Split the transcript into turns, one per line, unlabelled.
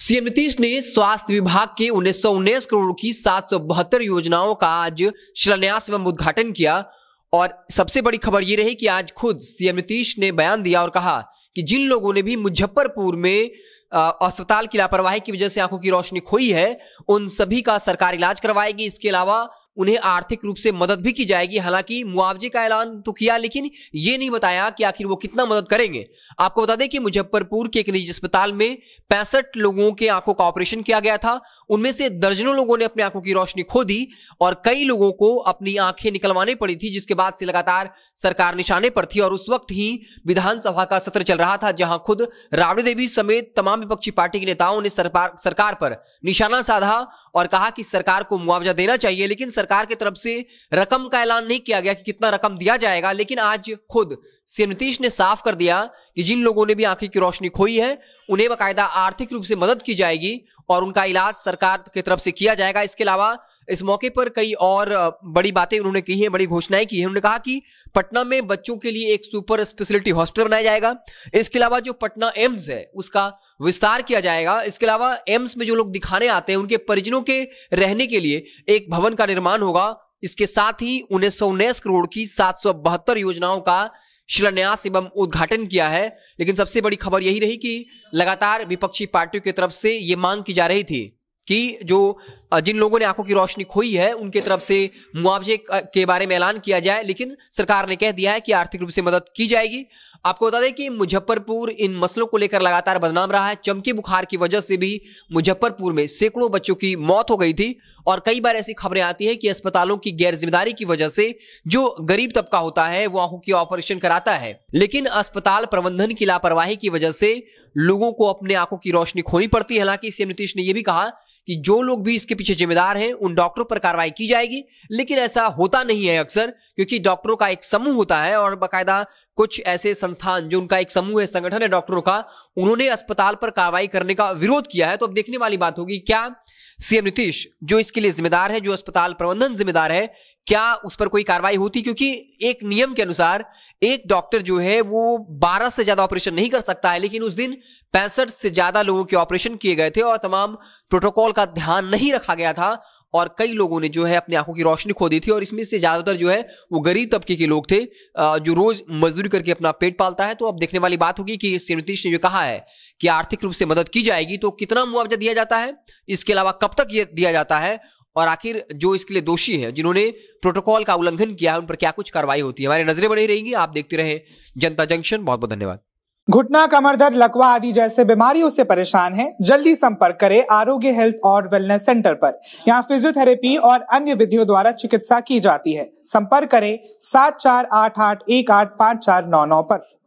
CM Nitish ने स्वास्थ्य विभाग के उन्नीस करोड़ की सात योजनाओं का आज शिलान्यास एवं उद्घाटन किया और सबसे बड़ी खबर ये रही कि आज खुद सीएम नीतीश ने बयान दिया और कहा कि जिन लोगों ने भी मुजफ्फरपुर में अस्पताल की लापरवाही की वजह से आंखों की रोशनी खोई है उन सभी का सरकार इलाज करवाएगी इसके अलावा उन्हें आर्थिक रूप से मदद भी की जाएगी हालांकि मुआवजे का ऐलान तो किया लेकिन ये नहीं बताया कि आखिर वो कितना मदद करेंगे आपको बता दें कि मुजफ्फरपुर के एक निजी अस्पताल में पैंसठ लोगों के आंखों का ऑपरेशन किया गया था उनमें से दर्जनों लोगों ने अपनी आंखों की रोशनी खो दी और कई लोगों को अपनी आंखें निकलवानी पड़ी थी जिसके बाद से लगातार सरकार निशाने पर थी और उस वक्त ही विधानसभा का सत्र चल रहा था जहां खुद राबड़ी देवी समेत तमाम विपक्षी पार्टी के नेताओं ने सरकार पर निशाना साधा और कहा कि सरकार को मुआवजा देना चाहिए लेकिन सरकार की तरफ से रकम का ऐलान नहीं किया गया कि कितना रकम दिया जाएगा लेकिन आज खुद सीएम नीतीश ने साफ कर दिया कि जिन लोगों ने भी आंखें की रोशनी खोई है उन्हें बाकायदा आर्थिक रूप से मदद की जाएगी और उनका इलाज सरकार की तरफ से किया जाएगा इसके अलावा इस मौके पर कई और बड़ी बातें उन्होंने की हैं बड़ी घोषणाएं की हैं उन्होंने कहा कि पटना में बच्चों के लिए एक सुपर स्पेशलिटी हॉस्पिटल बनाया जाएगा इसके अलावा जो पटना एम्स है उसका विस्तार किया जाएगा इसके अलावा एम्स में जो लोग दिखाने आते हैं उनके परिजनों के रहने के लिए एक भवन का निर्माण होगा इसके साथ ही उन्नीस सौ उन्नीस करोड़ की सात सौ बहत्तर योजनाओं का शिलान्यास एवं उद्घाटन किया है लेकिन सबसे बड़ी खबर यही रही कि लगातार विपक्षी पार्टियों की तरफ से ये मांग की जा रही थी कि जो जिन लोगों ने आंखों की रोशनी खोई है उनके तरफ से मुआवजे के बारे में ऐलान किया जाए लेकिन सरकार ने कह दिया है कि आर्थिक रूप से मदद की जाएगी आपको बता दें कि मुजफ्फरपुर इन मसलों को लेकर लगातार बदनाम रहा है चमकी बुखार की वजह से भी मुजफ्फरपुर में सैकड़ों बच्चों की मौत हो गई थी और कई बार ऐसी खबरें आती हैं कि अस्पतालों की गैर जिम्मेदारी की वजह से जो गरीब तबका होता है वो आंखों की ऑपरेशन कराता है लेकिन अस्पताल प्रबंधन की लापरवाही की वजह से लोगों को अपने आंखों की रोशनी खोनी पड़ती है हालांकि सीएम नीतीश ने यह भी कहा कि जो लोग भी इसके पीछे जिम्मेदार हैं उन डॉक्टरों पर कार्रवाई की जाएगी लेकिन ऐसा होता नहीं है अक्सर क्योंकि डॉक्टरों का एक समूह होता है और बाकायदा कुछ ऐसे संस्थान जो उनका एक समूह है संगठन है डॉक्टरों का उन्होंने अस्पताल पर कार्रवाई करने का विरोध किया है तो अब देखने वाली बात होगी क्या सीएम नीतीश जो इसके लिए जिम्मेदार है जो अस्पताल प्रबंधन जिम्मेदार है क्या उस पर कोई कार्रवाई होती क्योंकि एक नियम के अनुसार एक डॉक्टर जो है वो 12 से ज्यादा ऑपरेशन नहीं कर सकता है लेकिन उस दिन पैंसठ से ज्यादा लोगों के ऑपरेशन किए गए थे और तमाम प्रोटोकॉल का ध्यान नहीं रखा गया था और कई लोगों ने जो है अपनी आंखों की रोशनी खो दी थी और इसमें से ज़्यादातर जो है वो गरीब तबके के लोग थे जो रोज़ मजदूरी करके अपना पेट पालता है तो अब देखने वाली बात होगी कि श्री नीतीश ने जो कहा है कि आर्थिक रूप से मदद की जाएगी तो कितना मुआवजा दिया जाता है इसके अलावा कब तक ये दिया जाता है और आखिर जो इसके लिए दोषी है जिन्होंने प्रोटोकॉल का उल्लंघन किया है उन पर क्या कुछ कार्रवाई होती है हमारी नजरें बनी रहेंगी आप देखते रहे जनता जंक्शन बहुत बहुत धन्यवाद घुटना कमर दर्द लकवा आदि जैसे बीमारियों से परेशान हैं जल्दी संपर्क करें आरोग्य हेल्थ और वेलनेस सेंटर पर यहाँ फिजियोथेरेपी और अन्य विधियों द्वारा चिकित्सा की जाती है संपर्क करें सात चार आठ आठ एक आठ पाँच चार नौ नौ पर